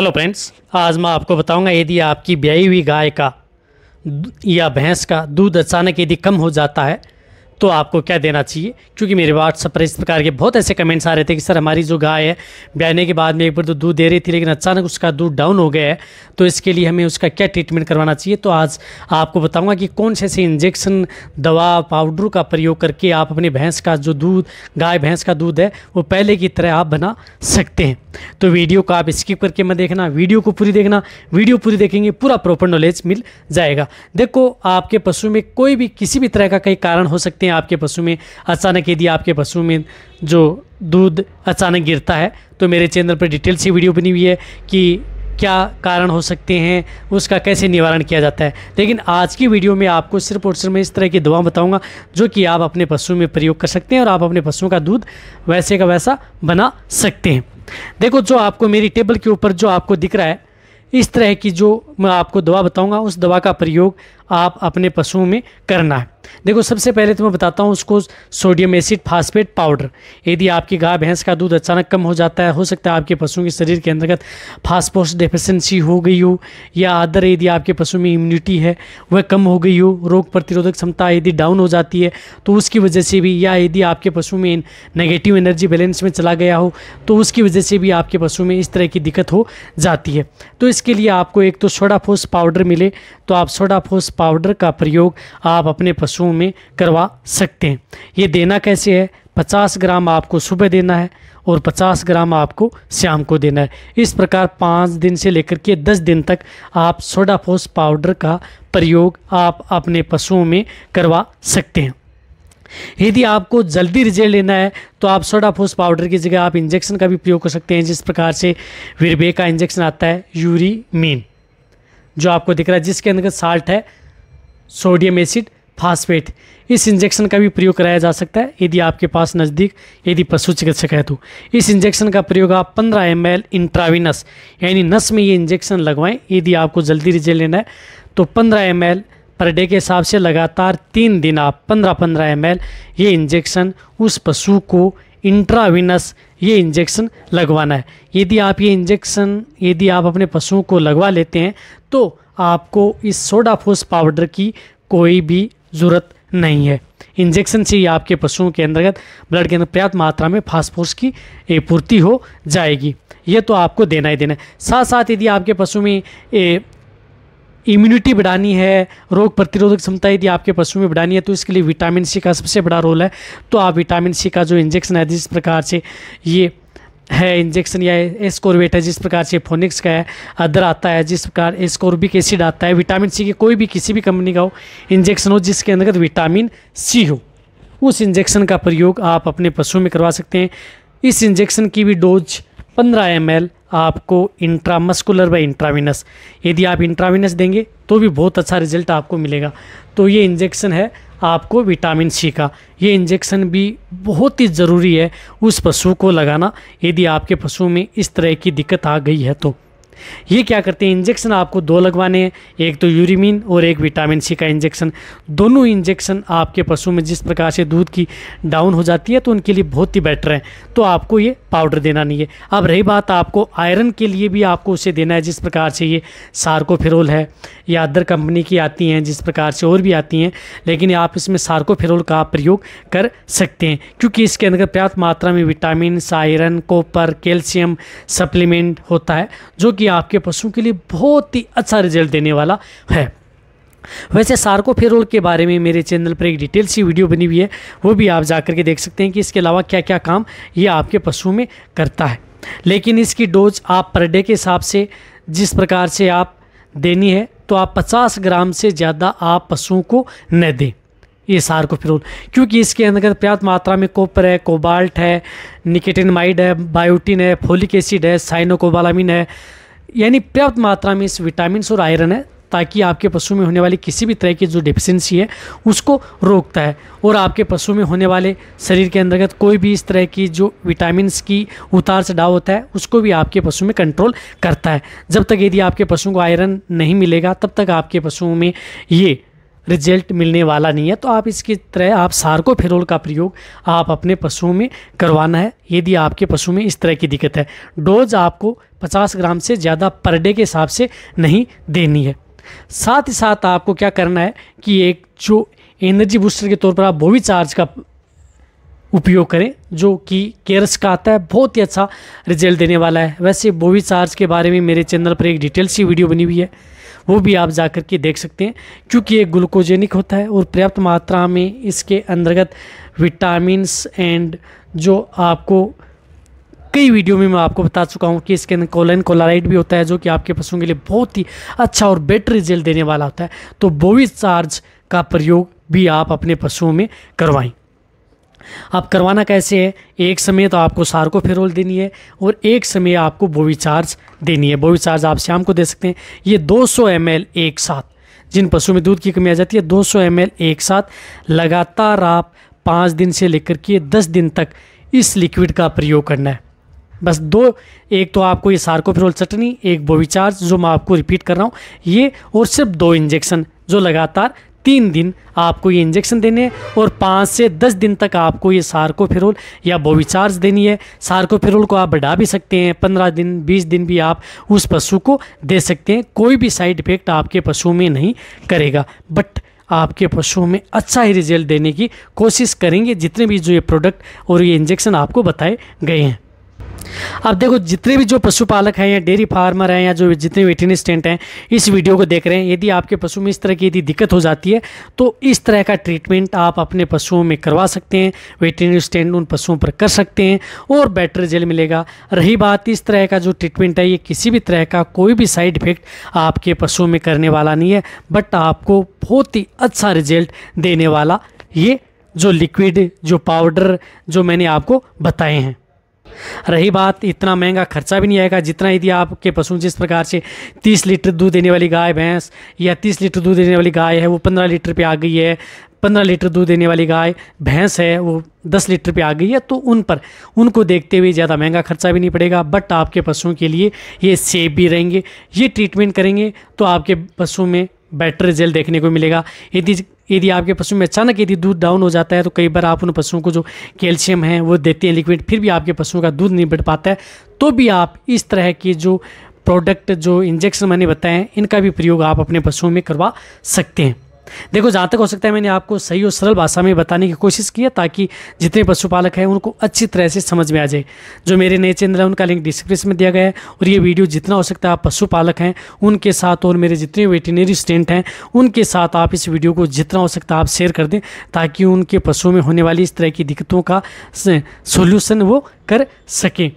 hello friends आज मैं आपको बताऊंगा यदि आपकी ब्याई हुई गाय का या भैंस का दूध अचानक यदि कम हो जाता है तो आपको क्या देना चाहिए क्योंकि मेरे व्हाट्सअप पर इस प्रकार के बहुत ऐसे कमेंट्स आ रहे थे कि सर हमारी जो गाय है ब्याने के बाद में एक बार तो दूध दे रही थी लेकिन अचानक उसका दूध डाउन हो गया है तो इसके लिए हमें उसका क्या ट्रीटमेंट करवाना चाहिए तो आज आपको बताऊँगा कि कौन से ऐसे इंजेक्शन दवा पाउडर का प्रयोग करके आप अपनी भैंस का जो दूध गाय भैंस का दूध है वो पहले की तरह आप बना सकते हैं तो वीडियो को आप स्किप करके मैं देखना वीडियो को पूरी देखना वीडियो पूरी देखेंगे पूरा प्रॉपर नॉलेज मिल जाएगा देखो आपके पशु में कोई भी किसी भी तरह का कई कारण हो सकते हैं हैं आपके पशु में अचानक यदि आपके पशु में जो दूध अचानक गिरता है तो मेरे चैनल पर डिटेल से वीडियो बनी हुई है कि क्या कारण हो सकते हैं उसका कैसे निवारण किया जाता है लेकिन आज की वीडियो में आपको सिर्फ और सिर्फ मैं इस तरह की दवा बताऊंगा जो कि आप अपने पशुओं में प्रयोग कर सकते हैं और आप अपने पशुओं का दूध वैसे का वैसा बना सकते हैं देखो जो आपको मेरी टेबल के ऊपर जो आपको दिख रहा है इस तरह की जो मैं आपको दवा बताऊंगा उस दवा का प्रयोग आप अपने पशुओं में करना है देखो सबसे पहले तो मैं बताता हूँ उसको सोडियम एसिड फास्फेट पाउडर यदि आपकी गाय भैंस का दूध अचानक कम हो जाता है हो सकता है आपके पशुओं के शरीर के अंतर्गत फास्फोस डेफिशेंसी हो गई हो या अदर यदि आपके पशु में इम्यूनिटी है वह कम हो गई हो रोग प्रतिरोधक क्षमता यदि डाउन हो जाती है तो उसकी वजह से भी या यदि आपके पशु में नेगेटिव एनर्जी बैलेंस में चला गया हो तो उसकी वजह से भी आपके पशु में इस तरह की दिक्कत हो जाती है तो इसके लिए आपको एक तो सोडा सोडा फूस पाउडर मिले तो आप सोडा फूस पाउडर का प्रयोग आप अपने पशुओं में करवा सकते हैं ये देना कैसे है 50 ग्राम आपको सुबह देना है और 50 ग्राम आपको शाम को देना है इस प्रकार पाँच दिन से लेकर के दस दिन तक आप सोडा फूस पाउडर का प्रयोग आप अपने पशुओं में करवा सकते हैं यदि आपको जल्दी रिजल्ट लेना है तो आप सोडा फूस पाउडर की जगह आप इंजेक्शन का भी प्रयोग कर सकते हैं जिस प्रकार से विरबे का इंजेक्शन आता है यूरीमीन जो आपको दिख रहा है जिसके अंदर साल्ट है सोडियम एसिड फास्फेट इस इंजेक्शन का भी प्रयोग कराया जा सकता है यदि आपके पास नज़दीक यदि पशु चिकित्सक है तो इस इंजेक्शन का प्रयोग आप 15 एम एल इंट्राविनस यानी नस में ये इंजेक्शन लगवाएं यदि आपको जल्दी रिजल्ट लेना है तो 15 एम एल पर डे के हिसाब से लगातार तीन दिन आप 15-15 एम ये इंजेक्शन उस पशु को इंट्राविनस ये इंजेक्शन लगवाना है यदि आप ये इंजेक्शन यदि आप अपने पशुओं को लगवा लेते हैं तो आपको इस सोडाफोस पाउडर की कोई भी ज़रूरत नहीं है इंजेक्शन से ही आपके पशुओं के अंतर्गत ब्लड के अंदर पर्याप्त मात्रा में फास्फोरस की पूर्ति हो जाएगी ये तो आपको देना ही देना है साथ साथ यदि आपके पशु में इम्यूनिटी बढ़ानी है रोग प्रतिरोधक क्षमता यदि आपके पशु में बढ़ानी है तो इसके लिए विटामिन सी का सबसे बड़ा रोल है तो आप विटामिन सी का जो इंजेक्शन है जिस प्रकार से ये है इंजेक्शन या एस्कोरबेट है जिस प्रकार से फोनिक्स का है अदर आता है जिस प्रकार एस्कोरबिक एसिड आता है विटामिन सी के कोई भी किसी भी कंपनी का हो इंजेक्शन हो जिसके अंतर्गत विटामिन सी हो उस इंजेक्शन का प्रयोग आप अपने पशु में करवा सकते हैं इस इंजेक्शन की भी डोज 15 एम आपको इंट्रामस्कुलर व इंट्राविनस यदि आप इंट्राविनस देंगे तो भी बहुत अच्छा रिजल्ट आपको मिलेगा तो ये इंजेक्शन है आपको विटामिन सी का ये इंजेक्शन भी बहुत ही ज़रूरी है उस पशु को लगाना यदि आपके पशु में इस तरह की दिक्कत आ गई है तो ये क्या करते हैं इंजेक्शन आपको दो लगवाने हैं एक तो यूरिमिन और एक विटामिन सी का इंजेक्शन दोनों इंजेक्शन आपके पशु में जिस प्रकार से दूध की डाउन हो जाती है तो उनके लिए बहुत ही बेटर है तो आपको ये पाउडर देना नहीं है अब रही बात आपको आयरन के लिए भी आपको उसे देना है जिस प्रकार से ये सार्कोफेरोल है या अदर कंपनी की आती हैं जिस प्रकार से और भी आती हैं लेकिन आप इसमें सार्कोफेरोल का प्रयोग कर सकते हैं क्योंकि इसके अंदर पर्याप्त मात्रा में vitamin iron copper calcium supplement होता है जो कि आपके पशु के लिए बहुत ही अच्छा रिजल्ट देने वाला है वैसे सार्कोफेरोल के बारे में मेरे चैनल पर एक डिटेल सी वीडियो बनी हुई है वो भी आप जाकर के देख सकते हैं कि इसके अलावा क्या क्या काम ये आपके पशु में करता है लेकिन इसकी डोज आप पर डे के हिसाब से जिस प्रकार से आप देनी है तो आप 50 ग्राम से ज़्यादा आप पशुओं को न दें ये सार्कोफिरोल क्योंकि इसके अंतर्गत पर्याप्त मात्रा में कोपर है कोबाल्ट है निकेटिनमाइड है बायोटिन है फोलिक एसिड है साइनोकोबालामिन है यानी पर्याप्त मात्रा में इस विटामिन और आयरन है ताकि आपके पशु में होने वाली किसी भी तरह की जो डिफिशेंसी है उसको रोकता है और आपके पशु में होने वाले शरीर के अंतर्गत कोई भी इस तरह की जो विटामिन की उतार चढ़ाव होता है उसको भी आपके पशु में कंट्रोल करता है जब तक यदि आपके पशु को आयरन नहीं मिलेगा तब तक आपके पशुओं में ये रिजल्ट मिलने वाला नहीं है तो आप इसकी तरह आप फेरोल का प्रयोग आप अपने पशुओं में करवाना है यदि आपके पशु में इस तरह की दिक्कत है डोज आपको 50 ग्राम से ज़्यादा पर डे के हिसाब से नहीं देनी है साथ ही साथ आपको क्या करना है कि एक जो एनर्जी बूस्टर के तौर पर आप वो भी चार्ज का उपयोग करें जो कि केयर्स का आता है बहुत ही अच्छा रिजल्ट देने वाला है वैसे बोवी चार्ज के बारे में मेरे चैनल पर एक डिटेल सी वीडियो बनी हुई है वो भी आप जा कर के देख सकते हैं क्योंकि ये ग्लूकोजेनिक होता है और पर्याप्त मात्रा में इसके अंतर्गत विटामिन्स एंड जो आपको कई वीडियो में मैं आपको बता चुका हूँ कि इसके अंदर कोलाइन कोलाराइड भी होता है जो कि आपके पशुओं के लिए बहुत ही अच्छा और बेटर रिजल्ट देने वाला होता है तो बोवी चार्ज का प्रयोग भी आप अपने पशुओं में करवाएं आप करवाना कैसे है एक समय तो आपको फेरोल देनी है और एक समय आपको बोवी चार्ज देनी है बोवी चार्ज आप शाम को दे सकते हैं ये दो सौ एक साथ जिन पशुओं में दूध की कमी आ जाती है दो सौ एक साथ लगातार आप पाँच दिन से लेकर के दस दिन तक इस लिक्विड का प्रयोग करना है बस दो एक तो आपको ये सार्कोपिरोल चटनी एक बोविचार्ज जो मैं आपको रिपीट कर रहा हूँ ये और सिर्फ दो इंजेक्शन जो लगातार तीन दिन आपको ये इंजेक्शन देने हैं और पाँच से दस दिन तक आपको ये सार्कोफेरोल या बोविचार्ज देनी है सार्कोफेरोल को आप बढ़ा भी सकते हैं पंद्रह दिन बीस दिन भी आप उस पशु को दे सकते हैं कोई भी साइड इफ़ेक्ट आपके पशु में नहीं करेगा बट आपके पशुओं में अच्छा ही रिजल्ट देने की कोशिश करेंगे जितने भी जो ये प्रोडक्ट और ये इंजेक्शन आपको बताए गए हैं अब देखो जितने भी जो पशुपालक हैं या डेयरी फार्मर हैं या जो जितने वेटिनिस्टेंट हैं इस वीडियो को देख रहे हैं यदि आपके पशु में इस तरह की यदि दिक्कत हो जाती है तो इस तरह का ट्रीटमेंट आप अपने पशुओं में करवा सकते हैं वेटिनिस्टेंट उन पशुओं पर कर सकते हैं और बेटर रिजल्ट मिलेगा रही बात इस तरह का जो ट्रीटमेंट है ये किसी भी तरह का कोई भी साइड इफेक्ट आपके पशुओं में करने वाला नहीं है बट आपको बहुत ही अच्छा रिजल्ट देने वाला ये जो लिक्विड जो पाउडर जो मैंने आपको बताए हैं रही बात इतना महंगा खर्चा भी नहीं आएगा जितना यदि आपके पशु जिस प्रकार से 30 लीटर दूध देने वाली गाय भैंस या 30 लीटर दूध देने वाली गाय है वो 15 लीटर पे आ गई है 15 लीटर दूध देने वाली गाय भैंस है वो 10 लीटर पे आ गई है तो उन पर उनको देखते हुए ज़्यादा महंगा खर्चा भी नहीं पड़ेगा बट आपके पशुओं के लिए ये सेफ भी रहेंगे ये ट्रीटमेंट करेंगे तो आपके पशु में बेटर रिजल्ट देखने को मिलेगा यदि यदि आपके पशु में अचानक यदि दूध डाउन हो जाता है तो कई बार आप उन पशुओं को जो कैल्शियम है वो देते हैं लिक्विड फिर भी आपके पशुओं का दूध नहीं बढ़ पाता है तो भी आप इस तरह की जो प्रोडक्ट जो इंजेक्शन मैंने बताए हैं इनका भी प्रयोग आप अपने पशुओं में करवा सकते हैं देखो जहाँ तक हो सकता है मैंने आपको सही और सरल भाषा में बताने की कोशिश की है ताकि जितने पशुपालक हैं उनको अच्छी तरह से समझ में आ जाए जो मेरे नए चैनल हैं उनका लिंक डिस्क्रिप्शन में दिया गया है और ये वीडियो जितना हो सकता है आप पशुपालक हैं उनके साथ और मेरे जितने वेटिनरी स्टूडेंट हैं उनके साथ आप इस वीडियो को जितना हो सकता है आप शेयर कर दें ताकि उनके पशुओं में होने वाली इस तरह की दिक्कतों का सोल्यूशन वो कर सकें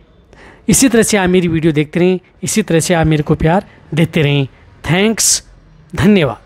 इसी तरह से आप मेरी वीडियो देखते रहें इसी तरह से आप मेरे को प्यार देते रहें थैंक्स धन्यवाद